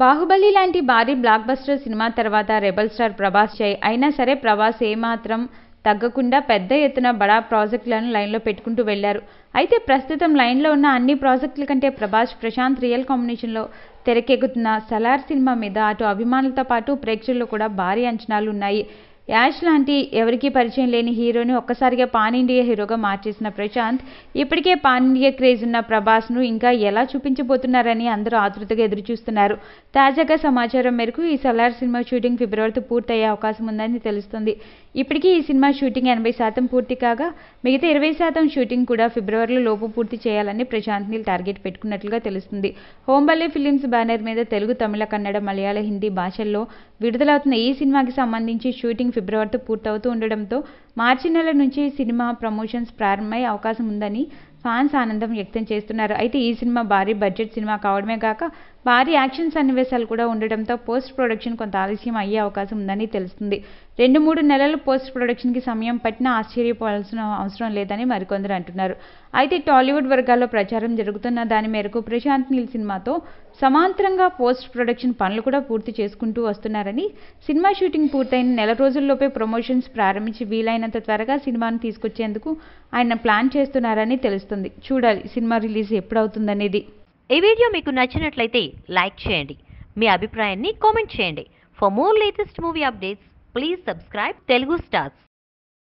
బాహుబలి లాంటి భారీ blockbuster సినిమా తర్వాత రెబల్ స్టార్ ప్రభాస్ జై అయినా సరే ప్రభాస్ ఏమాత్రం తగ్గకుండా పెద్ద ఎత్తున బడా ప్రాజెక్టులను లైన్లో పెట్టుకుంటూ వెళ్లారు అయితే ప్రస్తుతం లైన్లో ఉన్న అన్ని ప్రాజెక్టుల కంటే ప్రభాస్ ప్రశాంత్ రియల్ కాంబినేషన్లో తెరకెక్కుతున్న సలార్ సినిమా మీద అటు అభిమానులతో పాటు ప్రేక్షకుల్లో కూడా భారీ అంచనాలు ఉన్నాయి యాష్ లాంటి ఎవరికీ పరిచయం లేని హీరోని ఒక్కసారిగా పాన్ ఇండియా హీరోగా మార్చేసిన ప్రశాంత్ ఇప్పటికే పాన్ ఇండియా క్రేజ్ ఉన్న ప్రభాస్ను ఇంకా ఎలా చూపించబోతున్నారని అందరూ ఆతృతగా ఎదురుచూస్తున్నారు తాజాగా సమాచారం మేరకు ఈ సలార్ సినిమా షూటింగ్ ఫిబ్రవరితో పూర్తయ్యే అవకాశం ఉందని తెలుస్తుంది ఇప్పటికీ ఈ సినిమా షూటింగ్ ఎనభై శాతం పూర్తి కాగా మిగతా ఇరవై శాతం షూటింగ్ కూడా ఫిబ్రవరిలో లోపు పూర్తి చేయాలని ప్రశాంత్ నీల్ టార్గెట్ పెట్టుకున్నట్లుగా తెలుస్తుంది హోంబల్లే ఫిలిమ్స్ బ్యానర్ మీద తెలుగు తమిళ కన్నడ మలయాళ హిందీ భాషల్లో విడుదలవుతున్న ఈ సినిమాకి సంబంధించి షూటింగ్ ఫిబ్రవరితో పూర్తవుతూ ఉండడంతో మార్చి నెల నుంచి సినిమా ప్రమోషన్స్ ప్రారంభమయ్యే అవకాశం ఉందని ఫ్యాన్స్ ఆనందం వ్యక్తం చేస్తున్నారు అయితే ఈ సినిమా భారీ బడ్జెట్ సినిమా కావడమే కాక భారీ యాక్షన్ సన్నివేశాలు కూడా ఉండడంతో పోస్ట్ ప్రొడక్షన్ కొంత ఆలస్యం అయ్యే అవకాశం ఉందని తెలుస్తుంది రెండు మూడు నెలలు పోస్ట్ ప్రొడక్షన్కి సమయం పట్టినా ఆశ్చర్యపోవాల్సిన అవసరం లేదని మరికొందరు అంటున్నారు అయితే టాలీవుడ్ వర్గాల్లో ప్రచారం జరుగుతున్న దాని మేరకు ప్రశాంత్ నీల్ సినిమాతో సమాంతరంగా పోస్ట్ ప్రొడక్షన్ పనులు కూడా పూర్తి చేసుకుంటూ వస్తున్నారని సినిమా షూటింగ్ పూర్తయిన నెల రోజుల్లోపే ప్రమోషన్స్ ప్రారంభించి వీలైనంత త్వరగా సినిమాను తీసుకొచ్చేందుకు ఆయన ప్లాన్ చేస్తున్నారని తెలుస్తుంది చూడాలి సినిమా రిలీజ్ ఎప్పుడవుతుందనేది ఈ వీడియో మీకు నచ్చినట్లయితే లైక్ చేయండి మీ అభిప్రాయాన్ని కామెంట్ చేయండి for more latest movie updates please subscribe Telugu stars